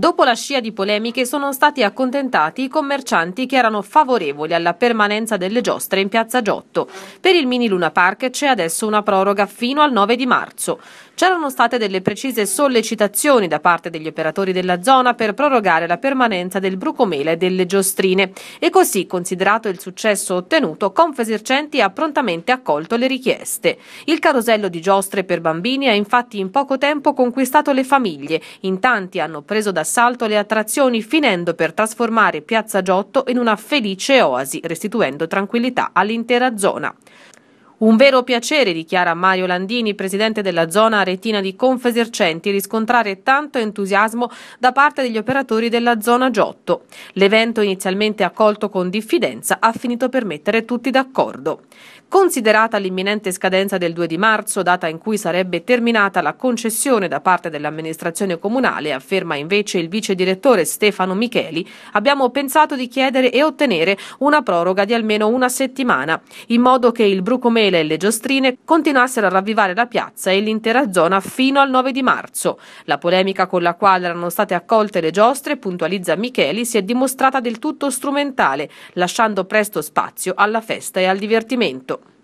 Dopo la scia di polemiche sono stati accontentati i commercianti che erano favorevoli alla permanenza delle giostre in Piazza Giotto. Per il mini Luna Park c'è adesso una proroga fino al 9 di marzo. C'erano state delle precise sollecitazioni da parte degli operatori della zona per prorogare la permanenza del brucomela e delle giostrine e così, considerato il successo ottenuto, Confesercenti ha prontamente accolto le richieste. Il carosello di giostre per bambini ha infatti in poco tempo conquistato le famiglie, in tanti hanno preso da assalto alle attrazioni, finendo per trasformare Piazza Giotto in una felice oasi, restituendo tranquillità all'intera zona. Un vero piacere, dichiara Mario Landini, presidente della zona aretina di Confesercenti, riscontrare tanto entusiasmo da parte degli operatori della zona Giotto. L'evento, inizialmente accolto con diffidenza, ha finito per mettere tutti d'accordo. Considerata l'imminente scadenza del 2 di marzo, data in cui sarebbe terminata la concessione da parte dell'amministrazione comunale, afferma invece il vice direttore Stefano Micheli, abbiamo pensato di chiedere e ottenere una proroga di almeno una settimana, in modo che il Brucomero mele e le giostrine continuassero a ravvivare la piazza e l'intera zona fino al 9 di marzo. La polemica con la quale erano state accolte le giostre, puntualizza Micheli, si è dimostrata del tutto strumentale, lasciando presto spazio alla festa e al divertimento.